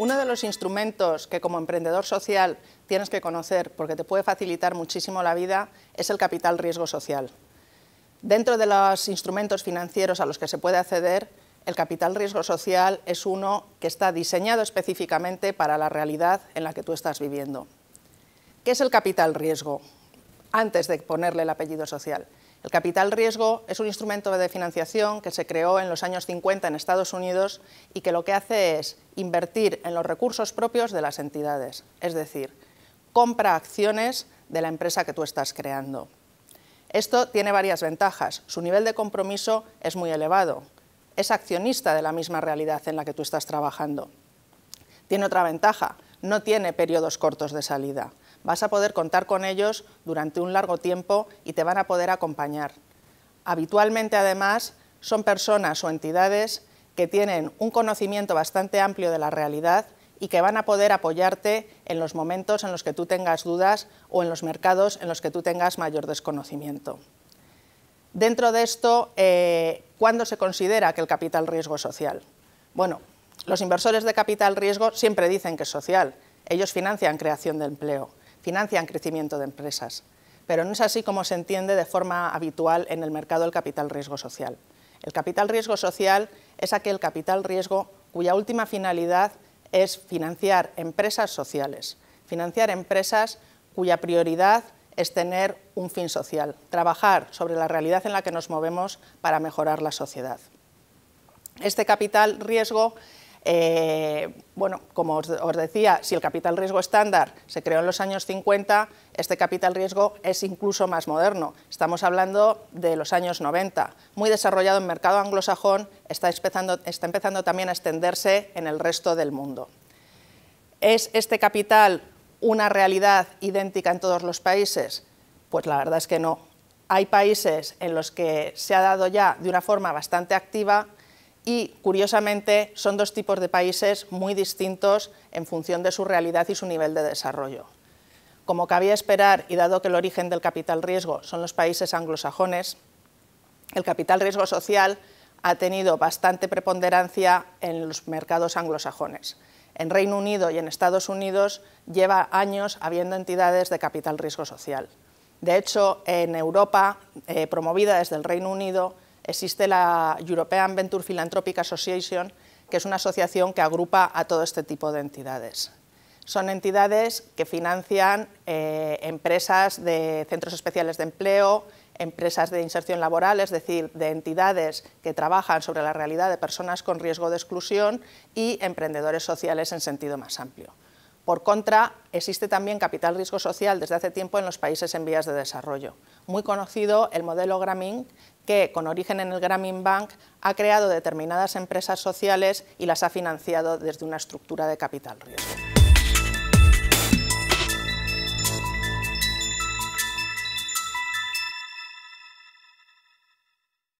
Uno de los instrumentos que como emprendedor social tienes que conocer porque te puede facilitar muchísimo la vida es el capital riesgo social. Dentro de los instrumentos financieros a los que se puede acceder, el capital riesgo social es uno que está diseñado específicamente para la realidad en la que tú estás viviendo. ¿Qué es el capital riesgo? Antes de ponerle el apellido social. El capital riesgo es un instrumento de financiación que se creó en los años 50 en Estados Unidos y que lo que hace es invertir en los recursos propios de las entidades, es decir, compra acciones de la empresa que tú estás creando. Esto tiene varias ventajas. Su nivel de compromiso es muy elevado. Es accionista de la misma realidad en la que tú estás trabajando. Tiene otra ventaja, no tiene periodos cortos de salida. Vas a poder contar con ellos durante un largo tiempo y te van a poder acompañar. Habitualmente, además, son personas o entidades que tienen un conocimiento bastante amplio de la realidad y que van a poder apoyarte en los momentos en los que tú tengas dudas o en los mercados en los que tú tengas mayor desconocimiento. Dentro de esto, eh, ¿cuándo se considera que el capital riesgo es social? Bueno, los inversores de capital riesgo siempre dicen que es social. Ellos financian creación de empleo financian crecimiento de empresas, pero no es así como se entiende de forma habitual en el mercado el capital riesgo social. El capital riesgo social es aquel capital riesgo cuya última finalidad es financiar empresas sociales, financiar empresas cuya prioridad es tener un fin social, trabajar sobre la realidad en la que nos movemos para mejorar la sociedad. Este capital riesgo eh, bueno, como os, decía, si el capital riesgo estándar se creó en los años 50, este capital riesgo es incluso más moderno. Estamos hablando de los años 90, muy desarrollado en mercado anglosajón, está está empezando también a extenderse en el resto del mundo. ¿Es este capital una realidad idéntica en todos los países? Pues la verdad es que no. Hay países en los que se ha dado ya de una forma bastante activa y, curiosamente, son dos tipos de países muy distintos en función de su realidad y su nivel de desarrollo. Como cabía esperar, y dado que el origen del capital riesgo son los países anglosajones, el capital riesgo social ha tenido bastante preponderancia en los mercados anglosajones. En Reino Unido y en Estados Unidos lleva años habiendo entidades de capital riesgo social. De hecho, en Europa, eh, promovida desde el Reino Unido, existe la European Venture Philanthropic Association, que es una asociación que agrupa a todo este tipo de entidades. Son entidades que financian eh, empresas de centros especiales de empleo, empresas de inserción laboral, es decir, de entidades que trabajan sobre la realidad de personas con riesgo de exclusión y emprendedores sociales en sentido más amplio. Por contra, existe también capital riesgo social desde hace tiempo en los países en vías de desarrollo. Muy conocido el modelo Grameen, que con origen en el Grameen Bank ha creado determinadas empresas sociales y las ha financiado desde una estructura de capital riesgo.